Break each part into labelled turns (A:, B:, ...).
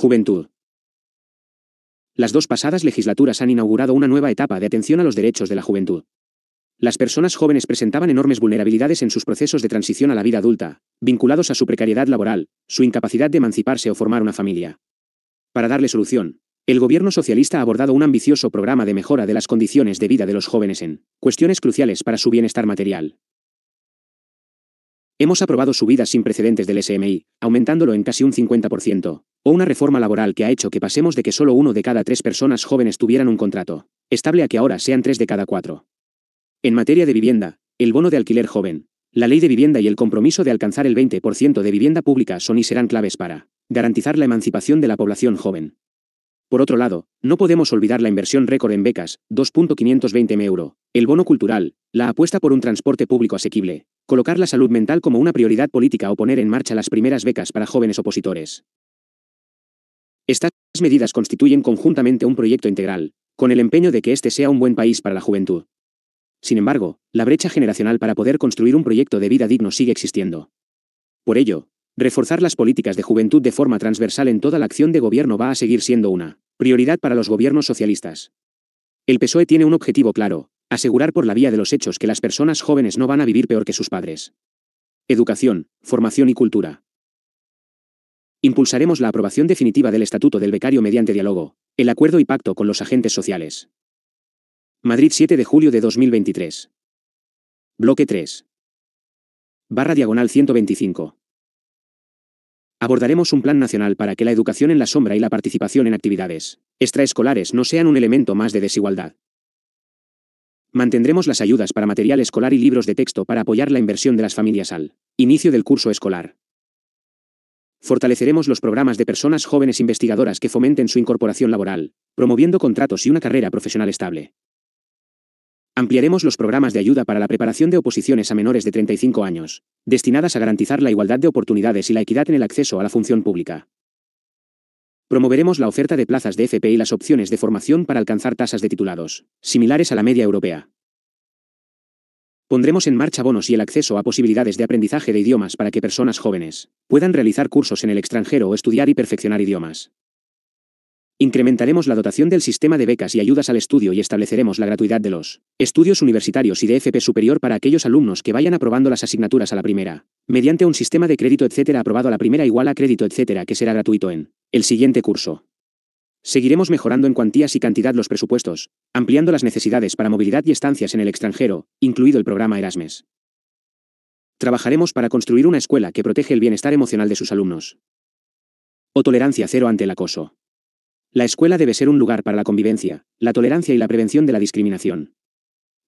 A: Juventud. Las dos pasadas legislaturas han inaugurado una nueva etapa de atención a los derechos de la juventud. Las personas jóvenes presentaban enormes vulnerabilidades en sus procesos de transición a la vida adulta, vinculados a su precariedad laboral, su incapacidad de emanciparse o formar una familia. Para darle solución, el gobierno socialista ha abordado un ambicioso programa de mejora de las condiciones de vida de los jóvenes en cuestiones cruciales para su bienestar material, Hemos aprobado subidas sin precedentes del SMI, aumentándolo en casi un 50%, o una reforma laboral que ha hecho que pasemos de que solo uno de cada tres personas jóvenes tuvieran un contrato, estable a que ahora sean tres de cada cuatro. En materia de vivienda, el bono de alquiler joven, la ley de vivienda y el compromiso de alcanzar el 20% de vivienda pública son y serán claves para garantizar la emancipación de la población joven. Por otro lado, no podemos olvidar la inversión récord en becas, 2.520 euro, el bono cultural, la apuesta por un transporte público asequible, Colocar la salud mental como una prioridad política o poner en marcha las primeras becas para jóvenes opositores. Estas medidas constituyen conjuntamente un proyecto integral, con el empeño de que este sea un buen país para la juventud. Sin embargo, la brecha generacional para poder construir un proyecto de vida digno sigue existiendo. Por ello, reforzar las políticas de juventud de forma transversal en toda la acción de gobierno va a seguir siendo una prioridad para los gobiernos socialistas. El PSOE tiene un objetivo claro, asegurar por la vía de los hechos que las personas jóvenes no van a vivir peor que sus padres. Educación, formación y cultura. Impulsaremos la aprobación definitiva del Estatuto del Becario mediante diálogo, el acuerdo y pacto con los agentes sociales. Madrid 7 de julio de 2023. Bloque 3. Barra diagonal 125. Abordaremos un plan nacional para que la educación en la sombra y la participación en actividades extraescolares no sean un elemento más de desigualdad. Mantendremos las ayudas para material escolar y libros de texto para apoyar la inversión de las familias al inicio del curso escolar. Fortaleceremos los programas de personas jóvenes investigadoras que fomenten su incorporación laboral, promoviendo contratos y una carrera profesional estable. Ampliaremos los programas de ayuda para la preparación de oposiciones a menores de 35 años, destinadas a garantizar la igualdad de oportunidades y la equidad en el acceso a la función pública. Promoveremos la oferta de plazas de FP y las opciones de formación para alcanzar tasas de titulados, similares a la media europea. Pondremos en marcha bonos y el acceso a posibilidades de aprendizaje de idiomas para que personas jóvenes puedan realizar cursos en el extranjero o estudiar y perfeccionar idiomas. Incrementaremos la dotación del sistema de becas y ayudas al estudio y estableceremos la gratuidad de los estudios universitarios y de FP superior para aquellos alumnos que vayan aprobando las asignaturas a la primera, mediante un sistema de crédito etcétera aprobado a la primera igual a crédito etcétera que será gratuito en el siguiente curso. Seguiremos mejorando en cuantías y cantidad los presupuestos, ampliando las necesidades para movilidad y estancias en el extranjero, incluido el programa Erasmus. Trabajaremos para construir una escuela que protege el bienestar emocional de sus alumnos. O tolerancia cero ante el acoso. La escuela debe ser un lugar para la convivencia, la tolerancia y la prevención de la discriminación.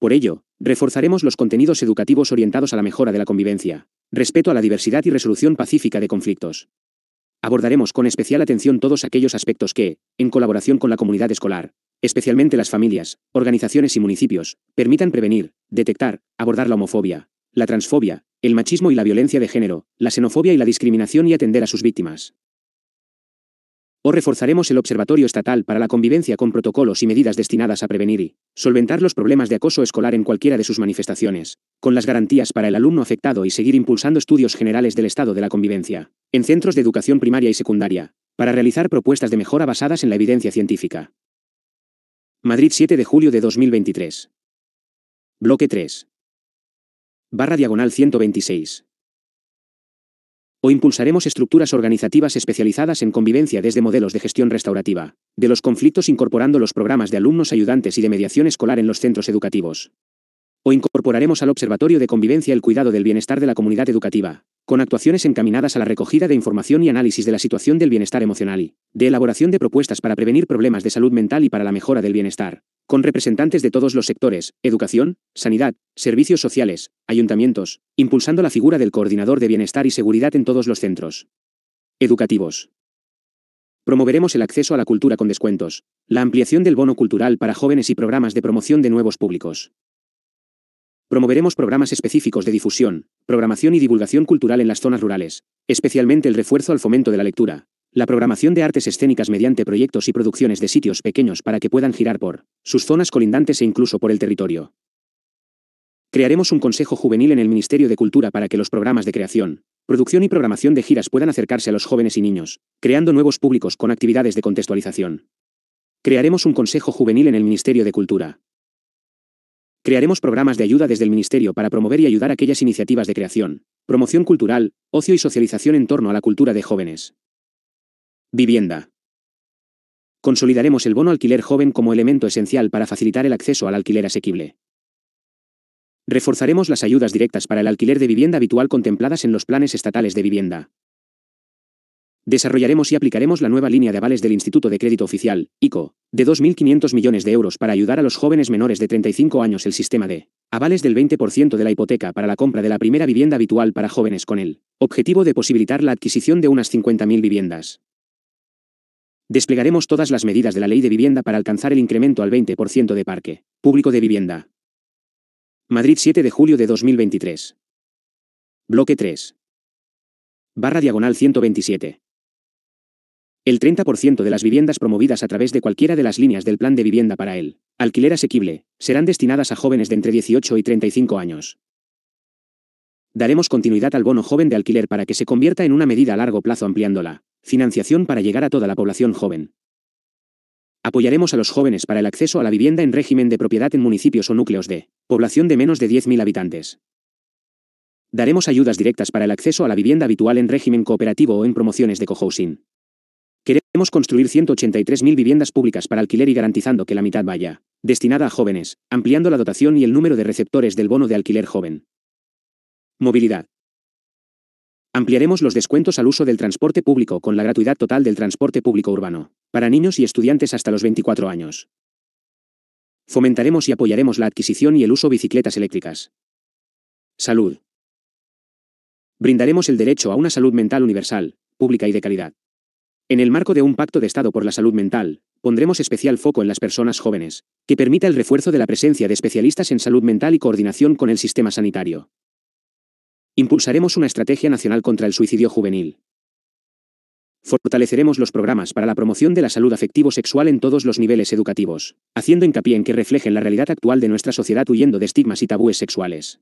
A: Por ello, reforzaremos los contenidos educativos orientados a la mejora de la convivencia, respeto a la diversidad y resolución pacífica de conflictos. Abordaremos con especial atención todos aquellos aspectos que, en colaboración con la comunidad escolar, especialmente las familias, organizaciones y municipios, permitan prevenir, detectar, abordar la homofobia, la transfobia, el machismo y la violencia de género, la xenofobia y la discriminación y atender a sus víctimas o reforzaremos el Observatorio Estatal para la Convivencia con protocolos y medidas destinadas a prevenir y solventar los problemas de acoso escolar en cualquiera de sus manifestaciones, con las garantías para el alumno afectado y seguir impulsando estudios generales del estado de la convivencia, en centros de educación primaria y secundaria, para realizar propuestas de mejora basadas en la evidencia científica. Madrid 7 de julio de 2023. Bloque 3. Barra diagonal 126 o impulsaremos estructuras organizativas especializadas en convivencia desde modelos de gestión restaurativa, de los conflictos incorporando los programas de alumnos ayudantes y de mediación escolar en los centros educativos, o incorporaremos al Observatorio de Convivencia el cuidado del bienestar de la comunidad educativa, con actuaciones encaminadas a la recogida de información y análisis de la situación del bienestar emocional, y de elaboración de propuestas para prevenir problemas de salud mental y para la mejora del bienestar, con representantes de todos los sectores, educación, sanidad, servicios sociales, ayuntamientos, impulsando la figura del coordinador de bienestar y seguridad en todos los centros educativos. Promoveremos el acceso a la cultura con descuentos, la ampliación del bono cultural para jóvenes y programas de promoción de nuevos públicos. Promoveremos programas específicos de difusión, programación y divulgación cultural en las zonas rurales, especialmente el refuerzo al fomento de la lectura, la programación de artes escénicas mediante proyectos y producciones de sitios pequeños para que puedan girar por sus zonas colindantes e incluso por el territorio. Crearemos un consejo juvenil en el Ministerio de Cultura para que los programas de creación, producción y programación de giras puedan acercarse a los jóvenes y niños, creando nuevos públicos con actividades de contextualización. Crearemos un consejo juvenil en el Ministerio de Cultura, Crearemos programas de ayuda desde el Ministerio para promover y ayudar aquellas iniciativas de creación, promoción cultural, ocio y socialización en torno a la cultura de jóvenes. Vivienda. Consolidaremos el bono alquiler joven como elemento esencial para facilitar el acceso al alquiler asequible. Reforzaremos las ayudas directas para el alquiler de vivienda habitual contempladas en los planes estatales de vivienda. Desarrollaremos y aplicaremos la nueva línea de avales del Instituto de Crédito Oficial, ICO, de 2.500 millones de euros para ayudar a los jóvenes menores de 35 años el sistema de avales del 20% de la hipoteca para la compra de la primera vivienda habitual para jóvenes con el objetivo de posibilitar la adquisición de unas 50.000 viviendas. Desplegaremos todas las medidas de la ley de vivienda para alcanzar el incremento al 20% de parque público de vivienda. Madrid 7 de julio de 2023. Bloque 3. Barra diagonal 127. El 30% de las viviendas promovidas a través de cualquiera de las líneas del plan de vivienda para el alquiler asequible serán destinadas a jóvenes de entre 18 y 35 años. Daremos continuidad al bono joven de alquiler para que se convierta en una medida a largo plazo ampliando la financiación para llegar a toda la población joven. Apoyaremos a los jóvenes para el acceso a la vivienda en régimen de propiedad en municipios o núcleos de población de menos de 10.000 habitantes. Daremos ayudas directas para el acceso a la vivienda habitual en régimen cooperativo o en promociones de cohousing. Queremos construir 183.000 viviendas públicas para alquiler y garantizando que la mitad vaya destinada a jóvenes, ampliando la dotación y el número de receptores del bono de alquiler joven. Movilidad. Ampliaremos los descuentos al uso del transporte público con la gratuidad total del transporte público urbano, para niños y estudiantes hasta los 24 años. Fomentaremos y apoyaremos la adquisición y el uso de bicicletas eléctricas. Salud. Brindaremos el derecho a una salud mental universal, pública y de calidad. En el marco de un pacto de Estado por la salud mental, pondremos especial foco en las personas jóvenes, que permita el refuerzo de la presencia de especialistas en salud mental y coordinación con el sistema sanitario. Impulsaremos una estrategia nacional contra el suicidio juvenil. Fortaleceremos los programas para la promoción de la salud afectivo-sexual en todos los niveles educativos, haciendo hincapié en que reflejen la realidad actual de nuestra sociedad huyendo de estigmas y tabúes sexuales.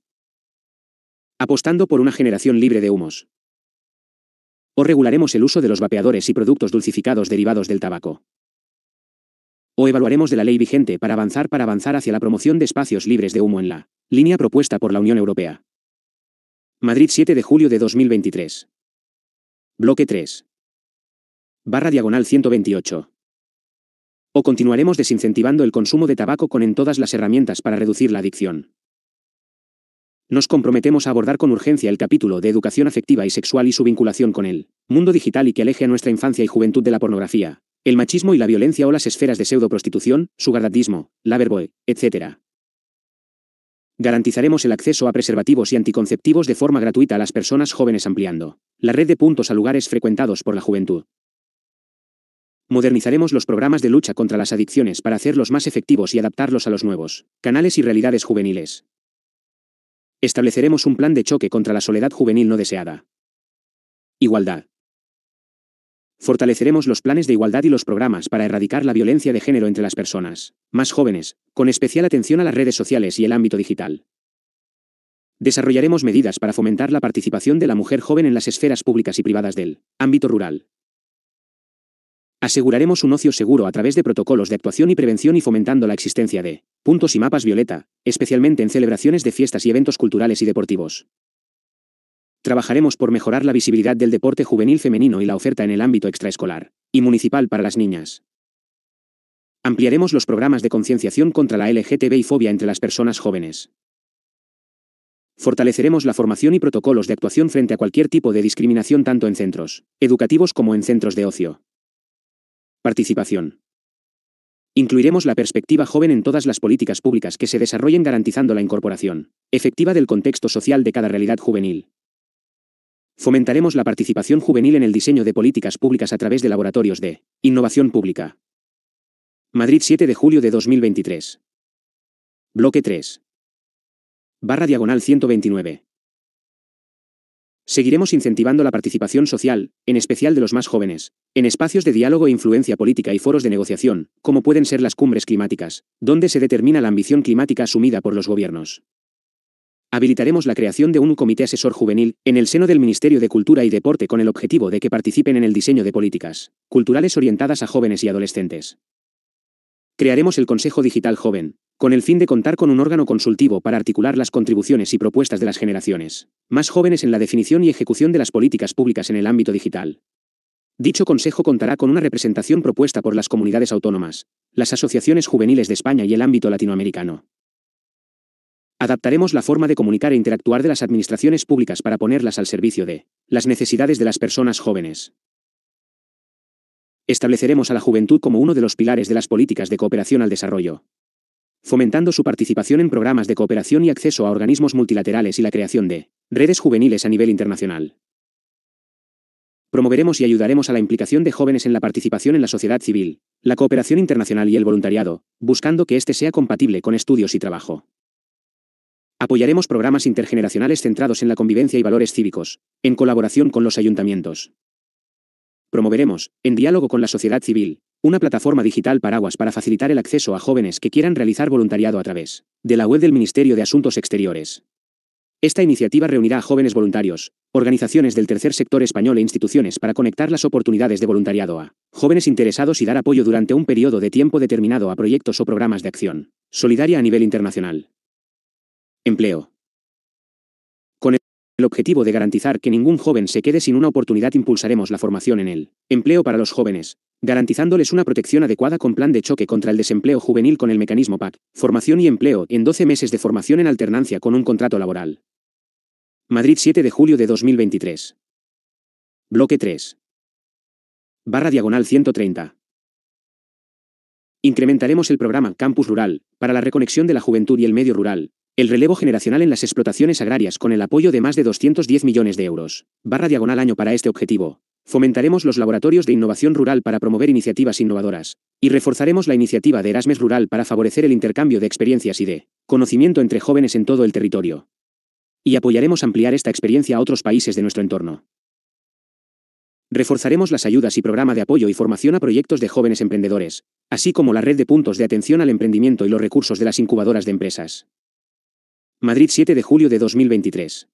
A: Apostando por una generación libre de humos, o regularemos el uso de los vapeadores y productos dulcificados derivados del tabaco. O evaluaremos de la ley vigente para avanzar para avanzar hacia la promoción de espacios libres de humo en la línea propuesta por la Unión Europea. Madrid 7 de julio de 2023. Bloque 3. Barra diagonal 128. O continuaremos desincentivando el consumo de tabaco con en todas las herramientas para reducir la adicción. Nos comprometemos a abordar con urgencia el capítulo de educación afectiva y sexual y su vinculación con el mundo digital y que aleje a nuestra infancia y juventud de la pornografía, el machismo y la violencia o las esferas de pseudoprostitución, la laverboy, etc. Garantizaremos el acceso a preservativos y anticonceptivos de forma gratuita a las personas jóvenes ampliando la red de puntos a lugares frecuentados por la juventud. Modernizaremos los programas de lucha contra las adicciones para hacerlos más efectivos y adaptarlos a los nuevos canales y realidades juveniles. Estableceremos un plan de choque contra la soledad juvenil no deseada. Igualdad. Fortaleceremos los planes de igualdad y los programas para erradicar la violencia de género entre las personas, más jóvenes, con especial atención a las redes sociales y el ámbito digital. Desarrollaremos medidas para fomentar la participación de la mujer joven en las esferas públicas y privadas del ámbito rural, Aseguraremos un ocio seguro a través de protocolos de actuación y prevención y fomentando la existencia de puntos y mapas violeta, especialmente en celebraciones de fiestas y eventos culturales y deportivos. Trabajaremos por mejorar la visibilidad del deporte juvenil femenino y la oferta en el ámbito extraescolar y municipal para las niñas. Ampliaremos los programas de concienciación contra la LGTB fobia entre las personas jóvenes. Fortaleceremos la formación y protocolos de actuación frente a cualquier tipo de discriminación tanto en centros educativos como en centros de ocio. Participación. Incluiremos la perspectiva joven en todas las políticas públicas que se desarrollen garantizando la incorporación efectiva del contexto social de cada realidad juvenil. Fomentaremos la participación juvenil en el diseño de políticas públicas a través de laboratorios de innovación pública. Madrid 7 de julio de 2023. Bloque 3. Barra diagonal 129. Seguiremos incentivando la participación social, en especial de los más jóvenes, en espacios de diálogo e influencia política y foros de negociación, como pueden ser las cumbres climáticas, donde se determina la ambición climática asumida por los gobiernos. Habilitaremos la creación de un comité asesor juvenil, en el seno del Ministerio de Cultura y Deporte con el objetivo de que participen en el diseño de políticas culturales orientadas a jóvenes y adolescentes. Crearemos el Consejo Digital Joven, con el fin de contar con un órgano consultivo para articular las contribuciones y propuestas de las generaciones más jóvenes en la definición y ejecución de las políticas públicas en el ámbito digital. Dicho Consejo contará con una representación propuesta por las comunidades autónomas, las asociaciones juveniles de España y el ámbito latinoamericano. Adaptaremos la forma de comunicar e interactuar de las administraciones públicas para ponerlas al servicio de las necesidades de las personas jóvenes. Estableceremos a la juventud como uno de los pilares de las políticas de cooperación al desarrollo, fomentando su participación en programas de cooperación y acceso a organismos multilaterales y la creación de redes juveniles a nivel internacional. Promoveremos y ayudaremos a la implicación de jóvenes en la participación en la sociedad civil, la cooperación internacional y el voluntariado, buscando que éste sea compatible con estudios y trabajo. Apoyaremos programas intergeneracionales centrados en la convivencia y valores cívicos, en colaboración con los ayuntamientos. Promoveremos, en diálogo con la sociedad civil, una plataforma digital paraguas para facilitar el acceso a jóvenes que quieran realizar voluntariado a través de la web del Ministerio de Asuntos Exteriores. Esta iniciativa reunirá a jóvenes voluntarios, organizaciones del tercer sector español e instituciones para conectar las oportunidades de voluntariado a jóvenes interesados y dar apoyo durante un periodo de tiempo determinado a proyectos o programas de acción solidaria a nivel internacional. Empleo el objetivo de garantizar que ningún joven se quede sin una oportunidad impulsaremos la formación en el empleo para los jóvenes, garantizándoles una protección adecuada con plan de choque contra el desempleo juvenil con el mecanismo PAC, formación y empleo en 12 meses de formación en alternancia con un contrato laboral. Madrid 7 de julio de 2023. Bloque 3. Barra diagonal 130. Incrementaremos el programa Campus Rural, para la reconexión de la juventud y el medio rural, el relevo generacional en las explotaciones agrarias con el apoyo de más de 210 millones de euros. Barra diagonal año para este objetivo. Fomentaremos los laboratorios de innovación rural para promover iniciativas innovadoras. Y reforzaremos la iniciativa de Erasmus Rural para favorecer el intercambio de experiencias y de conocimiento entre jóvenes en todo el territorio. Y apoyaremos ampliar esta experiencia a otros países de nuestro entorno. Reforzaremos las ayudas y programa de apoyo y formación a proyectos de jóvenes emprendedores, así como la red de puntos de atención al emprendimiento y los recursos de las incubadoras de empresas. Madrid 7 de julio de 2023.